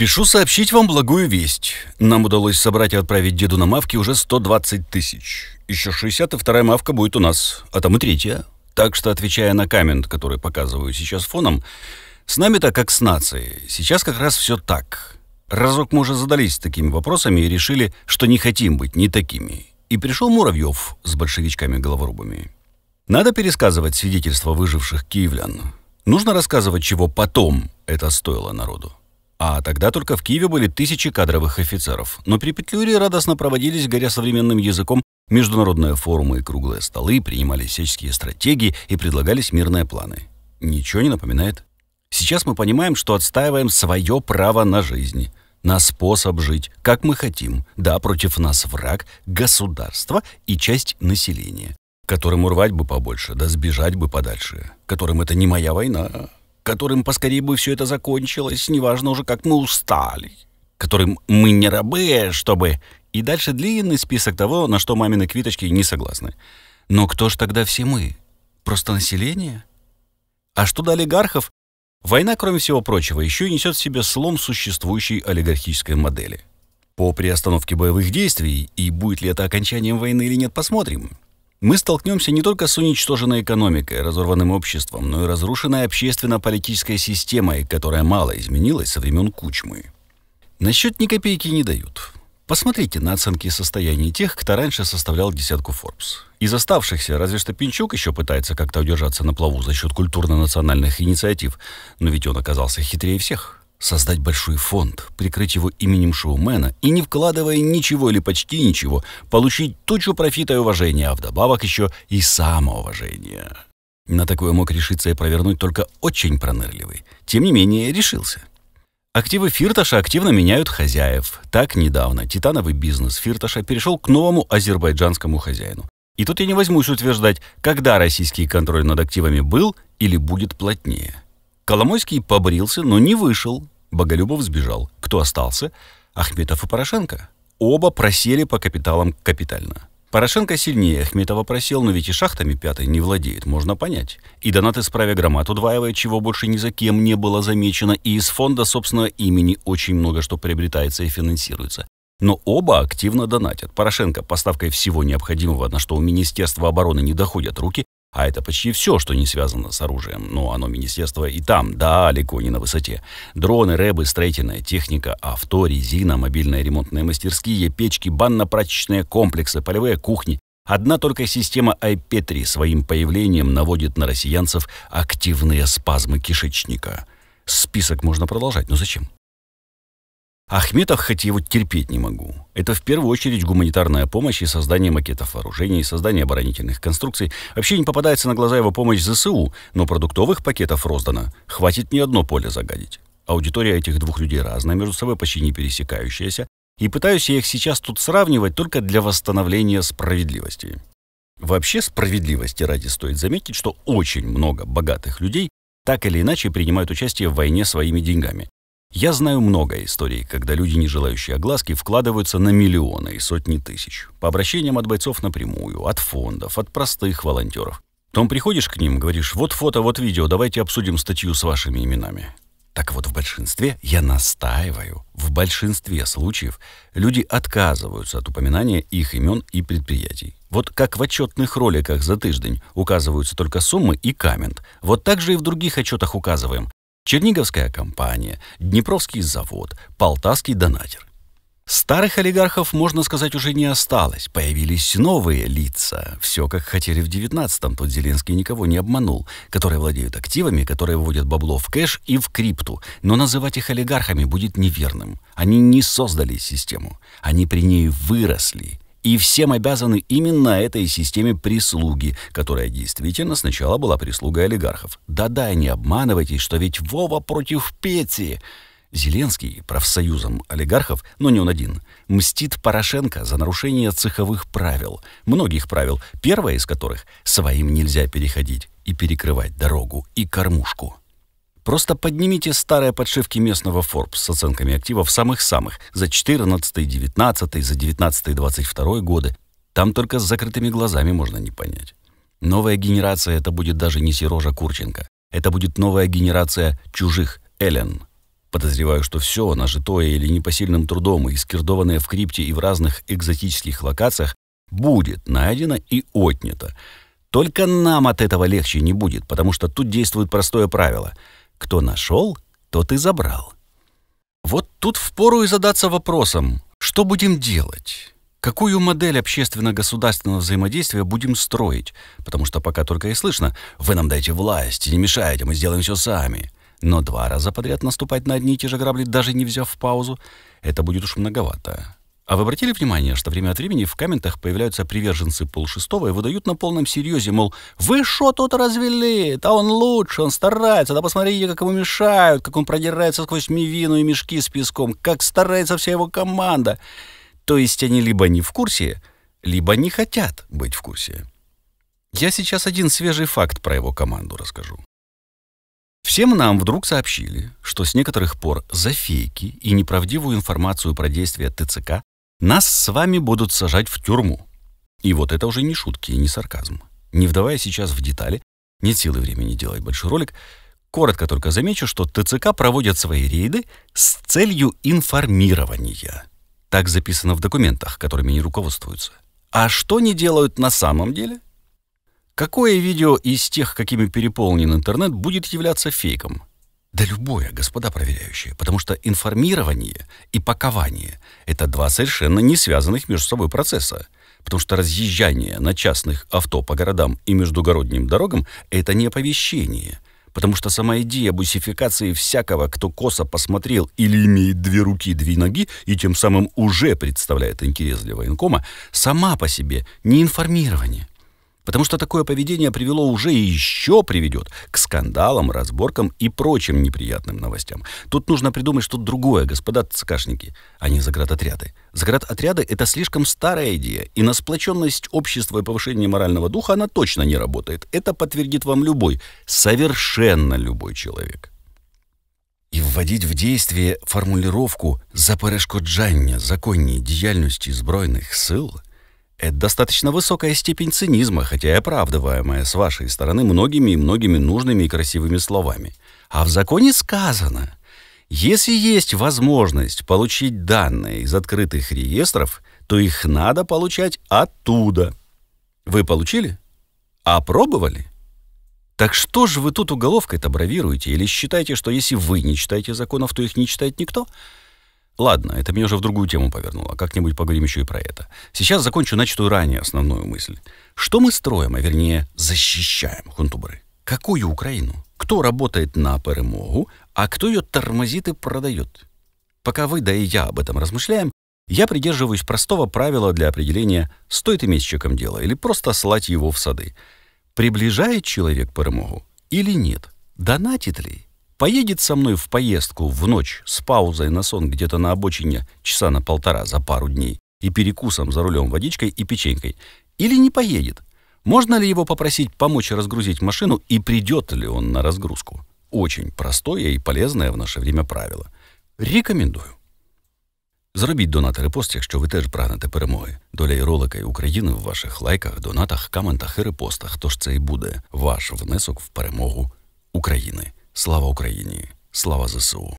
Спешу сообщить вам благую весть. Нам удалось собрать и отправить деду на мавки уже 120 тысяч. Еще 62-я мавка будет у нас, а там и третья. Так что, отвечая на коммент, который показываю сейчас фоном, с нами-то как с нацией. Сейчас как раз все так. Разок мы уже задались такими вопросами и решили, что не хотим быть не такими. И пришел Муравьев с большевичками-головорубами. Надо пересказывать свидетельства выживших киевлян. Нужно рассказывать, чего потом это стоило народу. А тогда только в Киеве были тысячи кадровых офицеров. Но при Петлюре радостно проводились, горя современным языком, международные форумы и круглые столы, принимались всяческие стратегии и предлагались мирные планы. Ничего не напоминает? Сейчас мы понимаем, что отстаиваем свое право на жизнь, на способ жить, как мы хотим. Да, против нас враг, государство и часть населения, которым урвать бы побольше, да сбежать бы подальше, которым это не моя война, которым поскорее бы все это закончилось, неважно уже, как мы устали, которым мы не рабы, чтобы... И дальше длинный список того, на что мамины квиточки не согласны. Но кто ж тогда все мы? Просто население? А что до олигархов? Война, кроме всего прочего, еще и несет в себе слом существующей олигархической модели. По приостановке боевых действий, и будет ли это окончанием войны или нет, посмотрим. Мы столкнемся не только с уничтоженной экономикой, разорванным обществом, но и разрушенной общественно-политической системой, которая мало изменилась со времен Кучмы. На счет ни копейки не дают. Посмотрите на оценки состояния тех, кто раньше составлял десятку Forbes. Из оставшихся разве что Пинчук еще пытается как-то удержаться на плаву за счет культурно-национальных инициатив, но ведь он оказался хитрее всех создать большой фонд, прикрыть его именем шоумена и, не вкладывая ничего или почти ничего, получить тучу профита и уважения, а вдобавок еще и самоуважения. На такое мог решиться и провернуть только очень пронырливый. Тем не менее, решился. Активы Фирташа активно меняют хозяев. Так недавно титановый бизнес Фирташа перешел к новому азербайджанскому хозяину. И тут я не возьмусь утверждать, когда российский контроль над активами был или будет плотнее. Коломойский побрился, но не вышел, Боголюбов сбежал. Кто остался? Ахметов и Порошенко. Оба просели по капиталам капитально. Порошенко сильнее Ахметова просел, но ведь и шахтами пятый не владеет, можно понять. И донаты справе громад удваивает, чего больше ни за кем не было замечено, и из фонда собственного имени очень много что приобретается и финансируется. Но оба активно донатят. Порошенко поставкой всего необходимого, на что у Министерства обороны не доходят руки, а это почти все, что не связано с оружием, но оно министерство и там, далеко не на высоте. Дроны, рэбы, строительная техника, авто, резина, мобильные ремонтные мастерские, печки, банно-прачечные комплексы, полевые кухни. Одна только система IP3 своим появлением наводит на россиянцев активные спазмы кишечника. Список можно продолжать, но зачем? А Ахметов хоть его терпеть не могу. Это в первую очередь гуманитарная помощь и создание макетов вооружений, создание оборонительных конструкций. Вообще не попадается на глаза его помощь ЗСУ, но продуктовых пакетов роздано. Хватит ни одно поле загадить. Аудитория этих двух людей разная, между собой почти не пересекающаяся, и пытаюсь я их сейчас тут сравнивать только для восстановления справедливости. Вообще справедливости ради стоит заметить, что очень много богатых людей так или иначе принимают участие в войне своими деньгами. Я знаю много историй, когда люди, не желающие огласки, вкладываются на миллионы и сотни тысяч. По обращениям от бойцов напрямую, от фондов, от простых волонтеров. Потом приходишь к ним, говоришь, вот фото, вот видео, давайте обсудим статью с вашими именами. Так вот, в большинстве, я настаиваю, в большинстве случаев люди отказываются от упоминания их имен и предприятий. Вот как в отчетных роликах за тыждень указываются только суммы и коммент, вот так же и в других отчетах указываем, Черниговская компания, Днепровский завод, Полтавский донатер. Старых олигархов, можно сказать, уже не осталось. Появились новые лица. Все, как хотели в 19-м. Тут Зеленский никого не обманул. Которые владеют активами, которые выводят бабло в кэш и в крипту. Но называть их олигархами будет неверным. Они не создали систему. Они при ней выросли. И всем обязаны именно этой системе прислуги, которая действительно сначала была прислугой олигархов. Да-да, не обманывайтесь, что ведь Вова против Пети. Зеленский профсоюзом олигархов, но не он один, мстит Порошенко за нарушение цеховых правил, многих правил, первое из которых «своим нельзя переходить и перекрывать дорогу и кормушку». Просто поднимите старые подшивки местного Forbes с оценками активов самых-самых за 14, 19, за 19, 22 годы. Там только с закрытыми глазами можно не понять. Новая генерация это будет даже не Сережа Курченко. Это будет новая генерация чужих Элен. Подозреваю, что все нажитое или непосильным трудом и скирдованное в крипте и в разных экзотических локациях будет найдено и отнято. Только нам от этого легче не будет, потому что тут действует простое правило — кто нашел, тот и забрал. Вот тут впору и задаться вопросом, что будем делать? Какую модель общественно-государственного взаимодействия будем строить? Потому что пока только и слышно, вы нам дайте власть, не мешайте, мы сделаем все сами. Но два раза подряд наступать на одни и те же грабли, даже не взяв паузу, это будет уж многовато. А вы обратили внимание, что время от времени в комментах появляются приверженцы полшестого и выдают на полном серьезе, мол, «Вы что, тут развели? Да он лучше, он старается, да посмотрите, как ему мешают, как он продирается сквозь мивину и мешки с песком, как старается вся его команда». То есть они либо не в курсе, либо не хотят быть в курсе. Я сейчас один свежий факт про его команду расскажу. Всем нам вдруг сообщили, что с некоторых пор за фейки и неправдивую информацию про действия ТЦК нас с вами будут сажать в тюрьму. И вот это уже не шутки и не сарказм. Не вдавая сейчас в детали, нет силы времени делать большой ролик, коротко только замечу, что ТЦК проводят свои рейды с целью информирования. Так записано в документах, которыми они руководствуются. А что они делают на самом деле? Какое видео из тех, какими переполнен интернет, будет являться фейком? Да любое, господа проверяющие, потому что информирование и пакование — это два совершенно не связанных между собой процесса, потому что разъезжание на частных авто по городам и междугородним дорогам — это не оповещение, потому что сама идея бусификации всякого, кто косо посмотрел или имеет две руки, две ноги и тем самым уже представляет интерес для военкома, сама по себе не информирование — Потому что такое поведение привело уже и еще приведет к скандалам, разборкам и прочим неприятным новостям. Тут нужно придумать что-то другое, господа ЦКшники, а не заградотряды. Заградотряды — это слишком старая идея, и на сплоченность общества и повышение морального духа она точно не работает. Это подтвердит вам любой, совершенно любой человек. И вводить в действие формулировку «за Джання законній діяльності сбройных сил» Это достаточно высокая степень цинизма, хотя и оправдываемая с вашей стороны многими и многими нужными и красивыми словами. А в законе сказано, если есть возможность получить данные из открытых реестров, то их надо получать оттуда. Вы получили? Опробовали? Так что же вы тут уголовкой-то бравируете? Или считаете, что если вы не читаете законов, то их не читает никто? — Ладно, это меня уже в другую тему повернуло. А как-нибудь поговорим еще и про это. Сейчас закончу начатую ранее основную мысль. Что мы строим, а вернее защищаем, хунтубры? Какую Украину? Кто работает на перемогу, а кто ее тормозит и продает? Пока вы, да и я об этом размышляем, я придерживаюсь простого правила для определения, стоит иметь с человеком дело или просто слать его в сады. Приближает человек перемогу или нет? Донатит ли? поедет со мной в поездку в ночь с паузой на сон где-то на обочине часа на полтора за пару дней и перекусом за рулем водичкой и печенькой, или не поедет? Можно ли его попросить помочь разгрузить машину и придет ли он на разгрузку? Очень простое и полезное в наше время правило. Рекомендую. Зробіть донати репост, якщо ви теж прагнете перемоги. Доля і ролика і України в ваших лайках, донатах, каментах і репостах. Тож це і буде ваш внесок в перемогу України. Слава Україні! Слава ЗСУ!